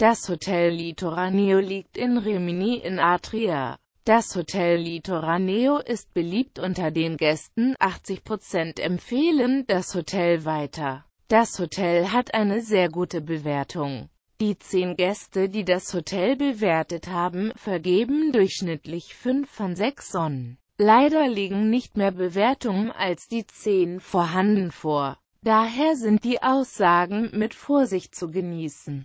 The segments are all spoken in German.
Das Hotel Litoraneo liegt in Rimini in Atria. Das Hotel Litoraneo ist beliebt unter den Gästen, 80% empfehlen das Hotel weiter. Das Hotel hat eine sehr gute Bewertung. Die zehn Gäste, die das Hotel bewertet haben, vergeben durchschnittlich 5 von 6 Sonnen. Leider liegen nicht mehr Bewertungen als die 10 vorhanden vor. Daher sind die Aussagen mit Vorsicht zu genießen.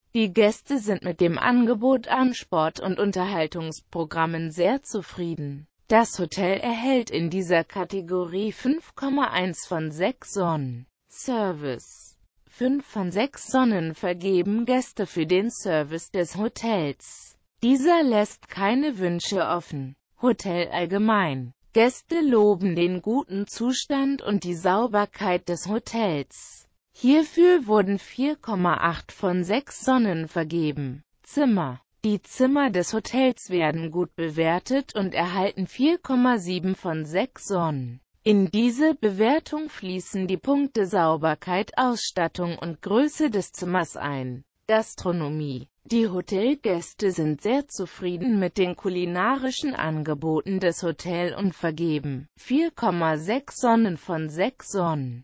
die Gäste sind mit dem Angebot an Sport- und Unterhaltungsprogrammen sehr zufrieden. Das Hotel erhält in dieser Kategorie 5,1 von 6 Sonnen. Service 5 von 6 Sonnen vergeben Gäste für den Service des Hotels. Dieser lässt keine Wünsche offen. Hotel allgemein. Gäste loben den guten Zustand und die Sauberkeit des Hotels. Hierfür wurden 4,8 von 6 Sonnen vergeben. Zimmer Die Zimmer des Hotels werden gut bewertet und erhalten 4,7 von 6 Sonnen. In diese Bewertung fließen die Punkte Sauberkeit, Ausstattung und Größe des Zimmers ein. Gastronomie Die Hotelgäste sind sehr zufrieden mit den kulinarischen Angeboten des Hotels und vergeben 4,6 Sonnen von 6 Sonnen.